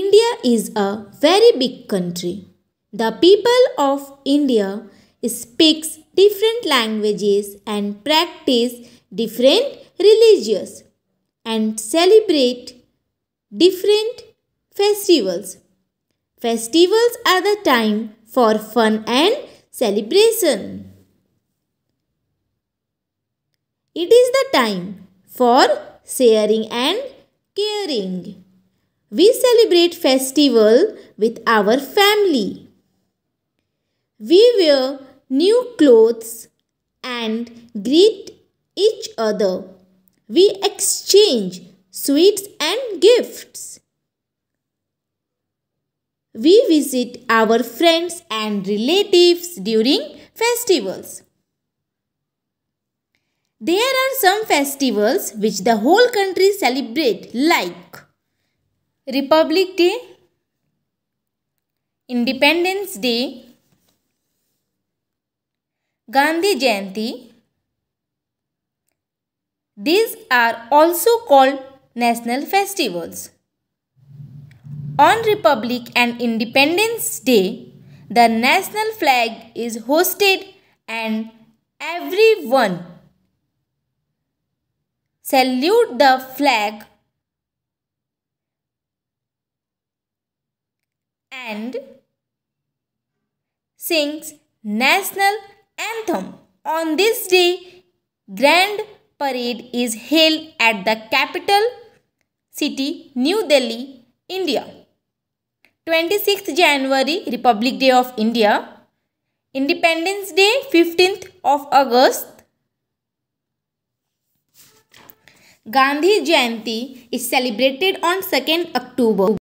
India is a very big country. The people of India speaks different languages and practice different religions and celebrate different festivals. Festivals are the time for fun and celebration. It is the time for sharing and caring. We celebrate festival with our family. We wear new clothes and greet each other. We exchange sweets and gifts. We visit our friends and relatives during festivals. There are some festivals which the whole country celebrate like Republic Day, Independence Day, Gandhi Jayanti. These are also called national festivals. On Republic and Independence Day, the national flag is hosted and everyone salute the flag and sings national anthem. On this day, grand parade is held at the capital city New Delhi, India. 26th January Republic Day of India. Independence Day 15th of August. Gandhi Jayanti is celebrated on 2nd October.